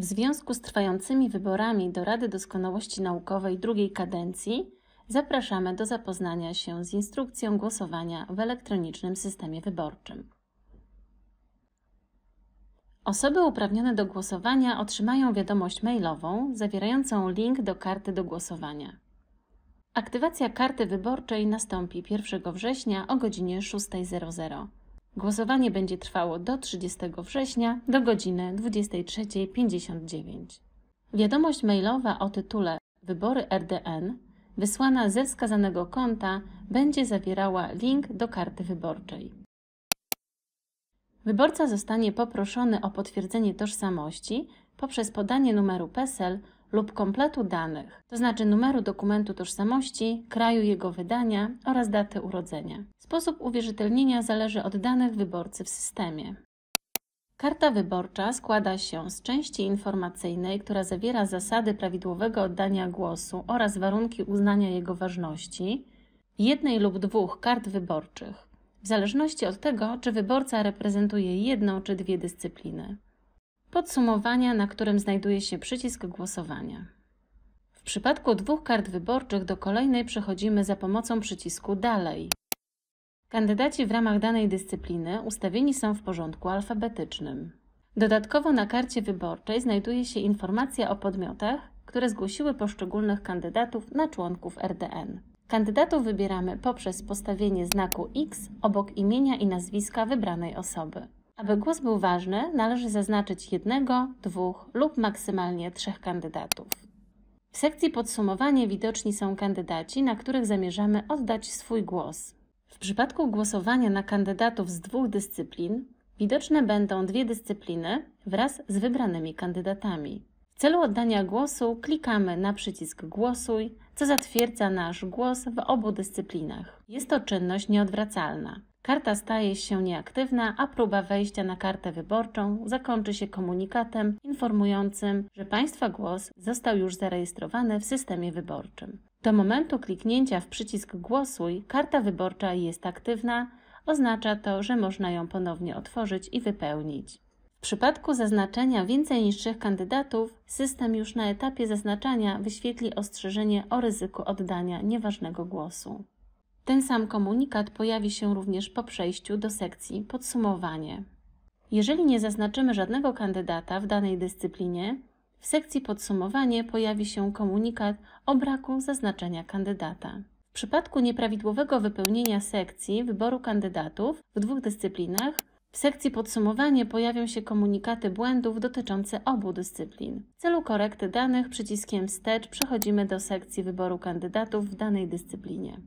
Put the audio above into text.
W związku z trwającymi wyborami do Rady Doskonałości Naukowej drugiej kadencji zapraszamy do zapoznania się z instrukcją głosowania w elektronicznym systemie wyborczym. Osoby uprawnione do głosowania otrzymają wiadomość mailową zawierającą link do karty do głosowania. Aktywacja karty wyborczej nastąpi 1 września o godzinie 6.00. Głosowanie będzie trwało do 30 września do godziny 23.59. Wiadomość mailowa o tytule Wybory RDN wysłana ze wskazanego konta będzie zawierała link do karty wyborczej. Wyborca zostanie poproszony o potwierdzenie tożsamości poprzez podanie numeru PESEL lub kompletu danych, to znaczy numeru dokumentu tożsamości, kraju jego wydania oraz daty urodzenia. Sposób uwierzytelnienia zależy od danych wyborcy w systemie. Karta wyborcza składa się z części informacyjnej, która zawiera zasady prawidłowego oddania głosu oraz warunki uznania jego ważności, jednej lub dwóch kart wyborczych, w zależności od tego, czy wyborca reprezentuje jedną czy dwie dyscypliny podsumowania, na którym znajduje się przycisk głosowania. W przypadku dwóch kart wyborczych do kolejnej przechodzimy za pomocą przycisku Dalej. Kandydaci w ramach danej dyscypliny ustawieni są w porządku alfabetycznym. Dodatkowo na karcie wyborczej znajduje się informacja o podmiotach, które zgłosiły poszczególnych kandydatów na członków RDN. Kandydatów wybieramy poprzez postawienie znaku X obok imienia i nazwiska wybranej osoby. Aby głos był ważny, należy zaznaczyć jednego, dwóch lub maksymalnie trzech kandydatów. W sekcji podsumowanie widoczni są kandydaci, na których zamierzamy oddać swój głos. W przypadku głosowania na kandydatów z dwóch dyscyplin widoczne będą dwie dyscypliny wraz z wybranymi kandydatami. W celu oddania głosu klikamy na przycisk Głosuj, co zatwierdza nasz głos w obu dyscyplinach. Jest to czynność nieodwracalna. Karta staje się nieaktywna, a próba wejścia na kartę wyborczą zakończy się komunikatem informującym, że Państwa głos został już zarejestrowany w systemie wyborczym. Do momentu kliknięcia w przycisk Głosuj karta wyborcza jest aktywna, oznacza to, że można ją ponownie otworzyć i wypełnić. W przypadku zaznaczenia więcej niż trzech kandydatów, system już na etapie zaznaczania wyświetli ostrzeżenie o ryzyku oddania nieważnego głosu. Ten sam komunikat pojawi się również po przejściu do sekcji Podsumowanie. Jeżeli nie zaznaczymy żadnego kandydata w danej dyscyplinie, w sekcji Podsumowanie pojawi się komunikat o braku zaznaczenia kandydata. W przypadku nieprawidłowego wypełnienia sekcji wyboru kandydatów w dwóch dyscyplinach w sekcji podsumowanie pojawią się komunikaty błędów dotyczące obu dyscyplin. W celu korekty danych przyciskiem wstecz przechodzimy do sekcji wyboru kandydatów w danej dyscyplinie.